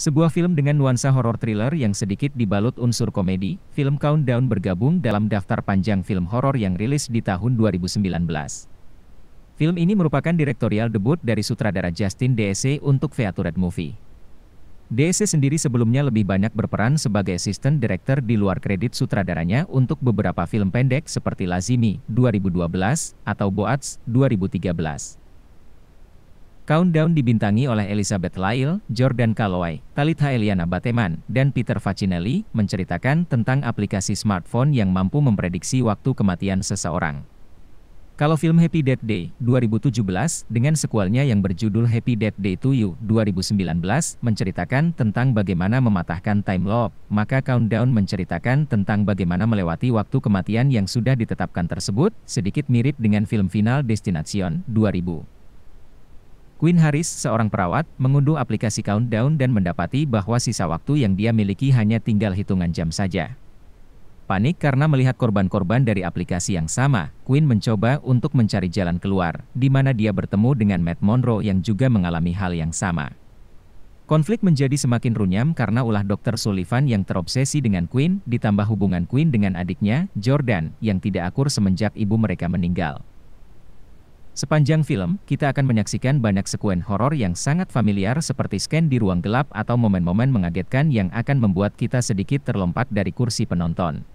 Sebuah film dengan nuansa horor thriller yang sedikit dibalut unsur komedi, film Countdown bergabung dalam daftar panjang film horor yang rilis di tahun 2019. Film ini merupakan direktorial debut dari sutradara Justin D.C. E untuk Featured Movie. D.C. E sendiri sebelumnya lebih banyak berperan sebagai assistant director di luar kredit sutradaranya untuk beberapa film pendek seperti Lazimi 2012 atau Boats 2013. Countdown dibintangi oleh Elizabeth Lyle, Jordan Calloway, Talitha Eliana Bateman, dan Peter Facinelli, menceritakan tentang aplikasi smartphone yang mampu memprediksi waktu kematian seseorang. Kalau film Happy Death Day 2017 dengan sekualnya yang berjudul Happy Death Day to You 2019 menceritakan tentang bagaimana mematahkan time loop, maka Countdown menceritakan tentang bagaimana melewati waktu kematian yang sudah ditetapkan tersebut, sedikit mirip dengan film final Destination 2000. Queen Harris, seorang perawat, mengunduh aplikasi Countdown dan mendapati bahwa sisa waktu yang dia miliki hanya tinggal hitungan jam saja. Panik karena melihat korban-korban dari aplikasi yang sama, Queen mencoba untuk mencari jalan keluar, di mana dia bertemu dengan Matt Monroe yang juga mengalami hal yang sama. Konflik menjadi semakin runyam karena ulah Dr. Sullivan yang terobsesi dengan Queen, ditambah hubungan Queen dengan adiknya, Jordan, yang tidak akur semenjak ibu mereka meninggal. Sepanjang film, kita akan menyaksikan banyak sekuen horor yang sangat familiar seperti scan di ruang gelap atau momen-momen mengagetkan yang akan membuat kita sedikit terlompat dari kursi penonton.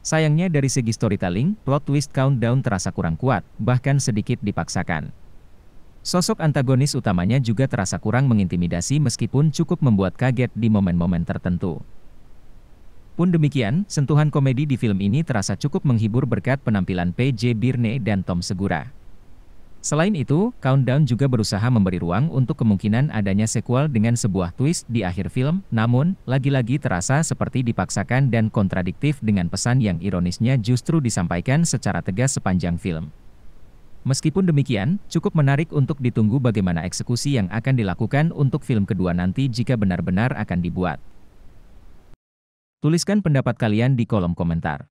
Sayangnya dari segi storytelling, plot twist countdown terasa kurang kuat, bahkan sedikit dipaksakan. Sosok antagonis utamanya juga terasa kurang mengintimidasi meskipun cukup membuat kaget di momen-momen tertentu. Pun demikian, sentuhan komedi di film ini terasa cukup menghibur berkat penampilan PJ Birne dan Tom Segura. Selain itu, Countdown juga berusaha memberi ruang untuk kemungkinan adanya sequel dengan sebuah twist di akhir film, namun, lagi-lagi terasa seperti dipaksakan dan kontradiktif dengan pesan yang ironisnya justru disampaikan secara tegas sepanjang film. Meskipun demikian, cukup menarik untuk ditunggu bagaimana eksekusi yang akan dilakukan untuk film kedua nanti jika benar-benar akan dibuat. Tuliskan pendapat kalian di kolom komentar.